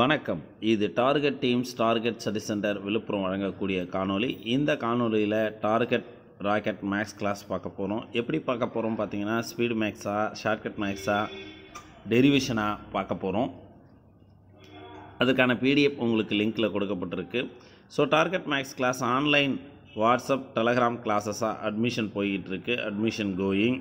வணக்கம் இது target teams target study centre Viluppuram வழங்கக்கூடிய காணொலி இந்த காணொலியில் டார்கெட் ராக்கெட் மேக்ஸ் கிளாஸ் பார்க்க போகிறோம் எப்படி பார்க்க போகிறோம் பார்த்தீங்கன்னா ஸ்பீடு மேக்ஸாக ஷார்ட்கட் மேக்ஸாக டெரிவிஷனாக பார்க்க போகிறோம் அதுக்கான பிடிஎஃப் உங்களுக்கு லிங்க்கில் கொடுக்கப்பட்டிருக்கு so target maths class online WhatsApp Telegram கிளாஸஸாக அட்மிஷன் போய்கிட்டு admission going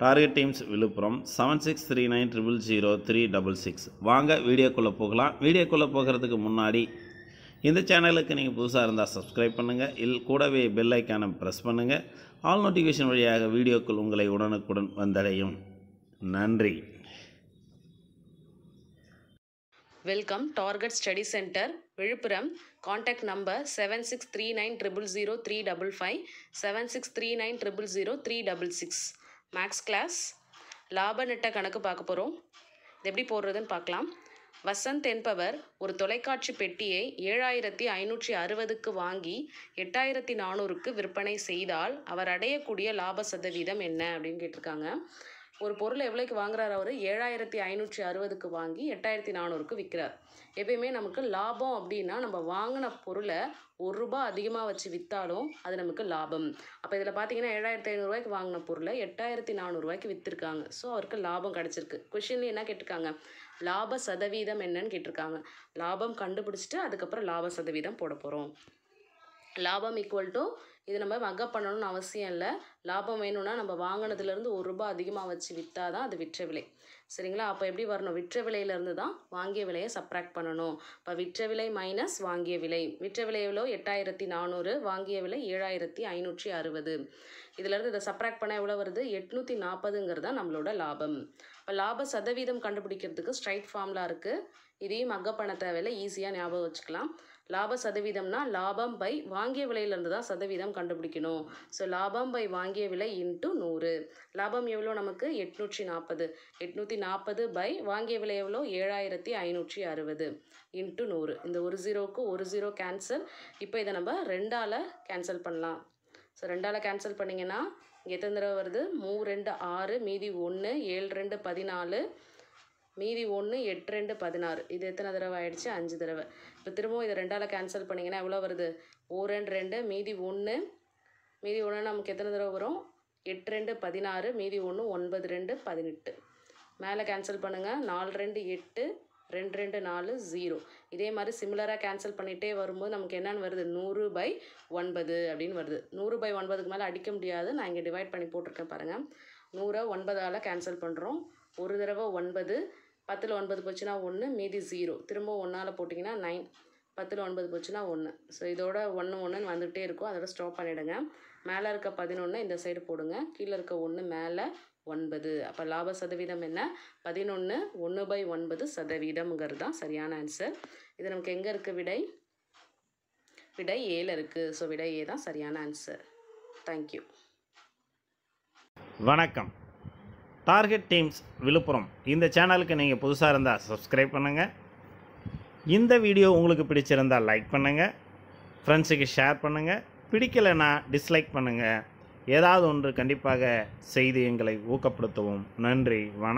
target teams Viluppuram seven six three nine triple zero three double six வாங்க வீடியோக்குள்ளே போகலாம் வீடியோக்குள்ளே போகிறதுக்கு முன்னாடி இந்த சேனலுக்கு நீங்கள் புதுசாக இருந்தால் சப்ஸ்கிரைப் பண்ணுங்கள் இல் கூடவே பெல் ஐக்கானை ப்ரெஸ் பண்ணுங்கள் ஆல் நோட்டிஃபிகேஷன் வழியாக வீடியோக்கள் உங்களை உடனுக்குடன் வந்தடையும் நன்றி welcome target study centre Viluppuram contact number seven six three nine triple zero three double five seven six three nine triple zero three double six maths class லாப நட்ட கணக்கு பார்க்க போகிறோம் இது எப்படி போடுறதுன்னு பார்க்கலாம் வசந்த் என்பவர் ஒரு தொலைக்காட்சி பெட்டியை ஏழாயிரத்தி ஐநூற்றி அறுபதுக்கு வாங்கி எட்டாயிரத்தி நானூறுக்கு விற்பனை செய்தால் அவர் அடையக்கூடிய லாப சதவீதம் என்ன அப்படின்னு கேட்டிருக்காங்க ஒரு பொருளை எவ்வளோக்கு வாங்குறாரு அவர் ஏழாயிரத்தி ஐநூற்றி அறுபதுக்கு வாங்கி எட்டாயிரத்தி நானூறுக்கு விற்கிறார் எப்பயுமே நமக்கு லாபம் அப்படின்னா நம்ம வாங்கின பொருளை ஒரு ரூபா அதிகமாக வச்சு விற்றாலும் அது நமக்கு லாபம் அப்போ இதில் பார்த்தீங்கன்னா ஏழாயிரத்தி ஐநூறுரூவாய்க்கு வாங்கின பொருளை எட்டாயிரத்தி நானூறுரூவாய்க்கு விற்றுருக்காங்க ஸோ அவருக்கு லாபம் கிடச்சிருக்கு கொஷின்லேயே என்ன கேட்டிருக்காங்க லாப சதவீதம் என்னன்னு கேட்டிருக்காங்க லாபம் கண்டுபிடிச்சிட்டு அதுக்கப்புறம் லாப சதவீதம் போட போகிறோம் லாபம் ஈக்குவல் டு இது நம்ம வகை பண்ணணும்னு அவசியம் இல்லை லாபம் வேணும்னா நம்ம வாங்கினதுலேருந்து ஒரு ரூபா அதிகமாக வச்சு விற்றா தான் அது விற்ற விலை சரிங்களா அப்போ எப்படி வரணும் விற்ற விலையிலேருந்து தான் வாங்கிய விலையை சப்ராக்ட் பண்ணணும் இப்போ விற்ற விலை மைனஸ் வாங்கிய விலை விற்ற விலை எவ்வளோ எட்டாயிரத்தி நானூறு வாங்கிய விலை ஏழாயிரத்தி ஐநூற்றி அறுபது இதிலேருந்து இதை சப்ராக்ட் பண்ணால் எவ்வளோ வருது எட்நூற்றி நாற்பதுங்கிறது தான் நம்மளோட லாபம் இப்போ லாப சதவீதம் கண்டுபிடிக்கிறதுக்கு ஸ்ட்ரைட் ஃபார்ம்லாம் இருக்குது இதையும் அக்க பண்ண தேவையில்லை ஈஸியாக ஞாபகம் வச்சுக்கலாம் லாப சதவீதம்னா லாபம் பை வாங்கிய விலையிலேருந்து தான் சதவீதம் லாபம் கண்டுபிடிக்கணும் ஸோ லாபம் பை வாங்கிய விலை இன்ட்டு நூறு லாபம் எவ்வளோ நமக்கு எட்நூற்றி நாற்பது எட்நூற்றி நாற்பது பை வாங்கிய விலை எவ்வளோ ஏழாயிரத்தி ஐநூற்றி அறுபது இன்ட்டு நூறு இந்த ஒரு ஜீரோவுக்கு ஒரு ஜீரோ கேன்சல் இப்போ இதை நம்ம ரெண்டால் கேன்சல் பண்ணலாம் ஸோ ரெண்டால் கேன்சல் பண்ணிங்கன்னா எத்தனை தடவை வருது மூ ரெண்டு ஆறு மீதி ஒன்று ஏழு ரெண்டு பதினாலு மீதி ஒன்று எட்டு ரெண்டு பதினாறு இது எத்தனை தடவை ஆயிடுச்சு அஞ்சு தடவை இப்போ திரும்பவும் இதை ரெண்டால் கேன்சல் பண்ணிங்கன்னா எவ்வளோ வருது ஒரு ரெண்டு ரெண்டு மீதி ஒன்று மீதி ஒன்று நமக்கு எத்தனை தடவை வரும் எட்டு ரெண்டு பதினாறு மீதி ஒன்று ஒன்பது ரெண்டு பதினெட்டு மேலே கேன்சல் பண்ணுங்கள் நாலு ரெண்டு எட்டு ரெண்டு ரெண்டு நாலு ஜீரோ இதே மாதிரி சிமிலராக கேன்சல் பண்ணிகிட்டே வரும்போது நமக்கு என்னென்னு வருது நூறு பை ஒன்பது அப்படின்னு வருது நூறு பை ஒன்பதுக்கு மேலே அடிக்க முடியாது நான் இங்கே டிவைட் பண்ணி போட்டிருக்கேன் பாருங்கள் நூறை ஒன்பதால் கேன்சல் பண்ணுறோம் ஒரு தடவை ஒன்பது பத்தில் ஒன்பது போச்சுன்னா ஒன்று மீதி ஜீரோ திரும்ப ஒன்றால் போட்டிங்கன்னா நைன் பத்தில் ஒன்பது போச்சுன்னா ஒன்று ஸோ இதோட ஒன்று ஒன்றுன்னு வந்துகிட்டே இருக்கும் அதோட ஸ்டாப் பண்ணிவிடுங்க மேலே இருக்க பதினொன்று இந்த சைடு போடுங்க கீழே இருக்க ஒன்று மேலே ஒன்பது அப்போ லாப சதவீதம் என்ன பதினொன்று ஒன்று பை ஒன்பது சதவீதம்ங்கிறது தான் சரியான ஆன்சர் இது நமக்கு எங்கே இருக்குது விடை விடை ஏல இருக்குது ஸோ விடை ஏ தான் சரியான ஆன்சர் தேங்க்யூ வணக்கம் டார்கெட் டீம்ஸ் விழுப்புரம் இந்த சேனலுக்கு நீங்கள் புதுசாக இருந்தால் சப்ஸ்கிரைப் பண்ணுங்கள் இந்த வீடியோ உங்களுக்கு பிடிச்சிருந்தால் லைக் பண்ணுங்கள் ஃப்ரெண்ட்ஸுக்கு ஷேர் பண்ணுங்கள் பிடிக்கலைன்னா டிஸ்லைக் பண்ணுங்கள் ஏதாவது ஒன்று கண்டிப்பாக செய்து எங்களை ஊக்கப்படுத்தவும் நன்றி வணக்கம்